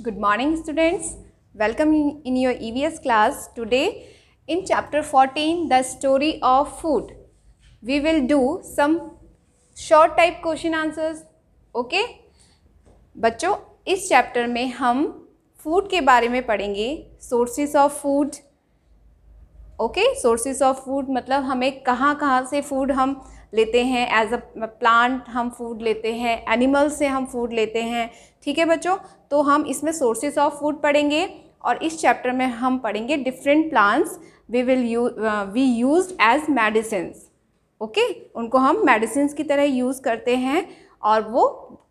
Good morning students. Welcome in your EVS class. Today in chapter 14 the story of food. We will do some short type question answers. Okay? बच्चों इस chapter में हम food के बारे में पढ़ेंगे sources of food okay sources of food मतलब हमें कहाँ कहाँ से फूड हम लेते हैं एज अ प्लांट हम फूड लेते हैं एनिमल से हम फूड लेते हैं ठीक है बच्चों तो हम इसमें सोर्सेज ऑफ फूड पढ़ेंगे और इस चैप्टर में हम पढ़ेंगे different plants we will you we use as medicine okay उनको हम मेडिसिन की तरह यूज़ करते हैं और वो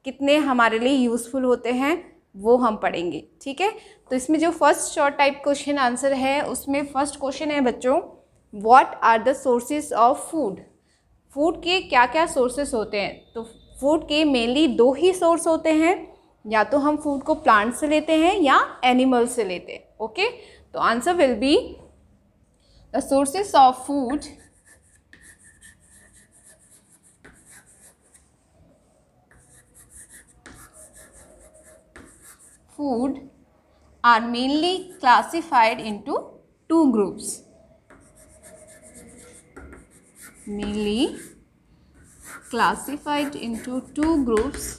कितने हमारे लिए यूज़फुल होते हैं वो हम पढ़ेंगे ठीक है तो इसमें जो first short type question answer है उसमें फर्स्ट क्वेश्चन है बच्चों what are the sources of food food के क्या क्या सोर्सेस होते हैं तो फूड के मेनली दो ही सोर्स होते हैं या तो हम फूड को प्लांट से लेते हैं या एनिमल से लेते हैं ओके तो answer will be the sources of food food are mainly classified into two groups mainly classified into two groups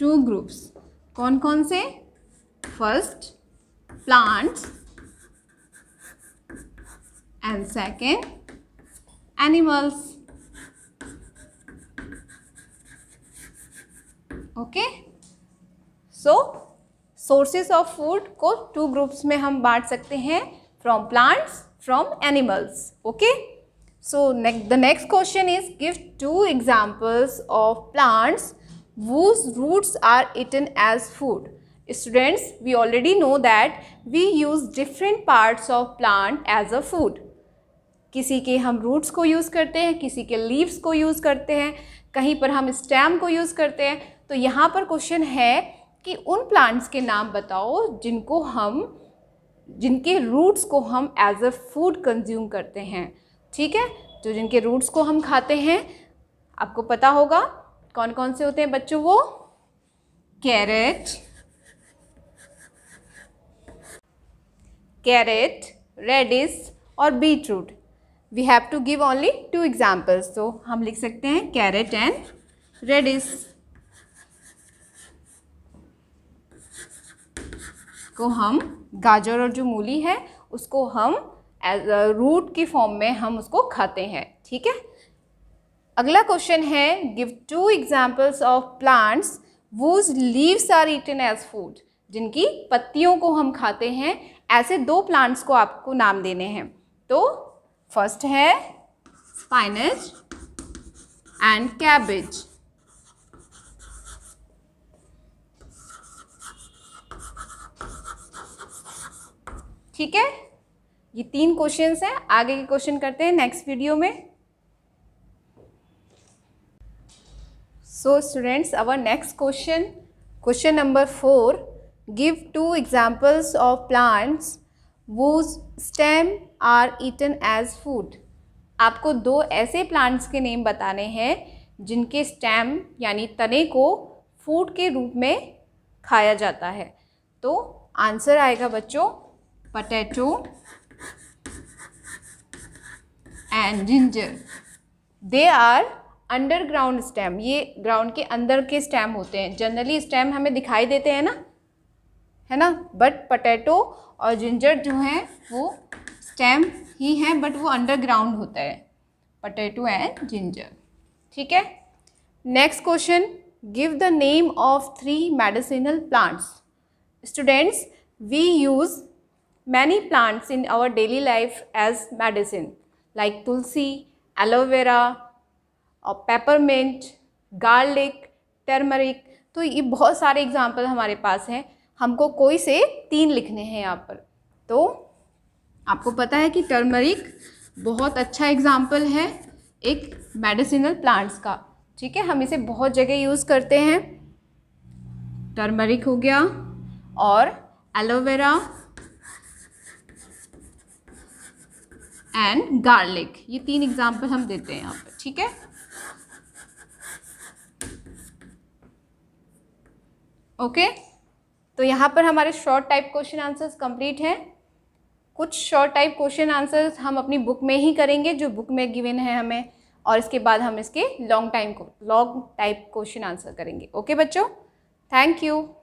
two groups कौन कौन से first plants and second animals okay so sources of food को two groups में हम बांट सकते हैं from plants from animals okay so ने the next question is give two examples of plants whose roots are eaten as food students we already know that we use different parts of plant as a food किसी के हम roots को use करते हैं किसी के leaves को use करते हैं कहीं पर हम स्टैम को यूज़ करते हैं तो यहाँ पर क्वेश्चन है कि उन प्लांट्स के नाम बताओ जिनको हम जिनके रूट्स को हम एज अ फूड कंज्यूम करते हैं ठीक है जो जिनके रूट्स को हम खाते हैं आपको पता होगा कौन कौन से होते हैं बच्चों वो कैरेट कैरेट रेडिस और beet root we have to give only two examples तो हम लिख सकते हैं कैरेट एंड रेडिस इसको हम गाजर और जो मूली है उसको हम एज रूट की फॉर्म में हम उसको खाते हैं ठीक है अगला क्वेश्चन है give two examples of plants whose leaves are eaten as food जिनकी पत्तियों को हम खाते हैं ऐसे दो प्लांट्स को आपको नाम देने हैं तो फर्स्ट है स्पाइनज एंड कैबेज ठीक है ये तीन क्वेश्चन हैं आगे के क्वेश्चन करते हैं नेक्स्ट वीडियो में so students our next question question number four give two examples of plants whose stem are eaten as food आपको दो ऐसे प्लांट्स के नेम बताने हैं जिनके स्टेम यानी तने को फूड के रूप में खाया जाता है तो आंसर आएगा बच्चों potato and ginger. They are underground stem ये ग्राउंड के अंदर के स्टेम होते हैं जनरली स्टेम हमें दिखाई देते हैं ना है ना बट पटेटो और जिंजर जो हैं वो स्टेम ही हैं बट वो अंडरग्राउंड होता है पटेटो एंड जिंजर ठीक है next question give the name of three medicinal plants students we use many plants in our daily life as medicine like tulsi, aloe vera, और पेपरमेंट गार्लिक टर्मरिक तो ये बहुत सारे example हमारे पास हैं हमको कोई से तीन लिखने हैं यहाँ पर तो आपको पता है कि टर्मरिक बहुत अच्छा एग्जाम्पल है एक मेडिसिनल प्लांट्स का ठीक है हम इसे बहुत जगह यूज़ करते हैं टर्मरिक हो गया और एलोवेरा एंड गार्लिक ये तीन एग्जाम्पल हम देते हैं यहाँ पर ठीक है ओके okay? तो यहाँ पर हमारे short type question answers complete हैं कुछ शॉर्ट टाइप क्वेश्चन आंसर्स हम अपनी बुक में ही करेंगे जो बुक में गिवन है हमें और इसके बाद हम इसके लॉन्ग टाइम को लॉन्ग टाइप क्वेश्चन आंसर करेंगे ओके okay, बच्चों थैंक यू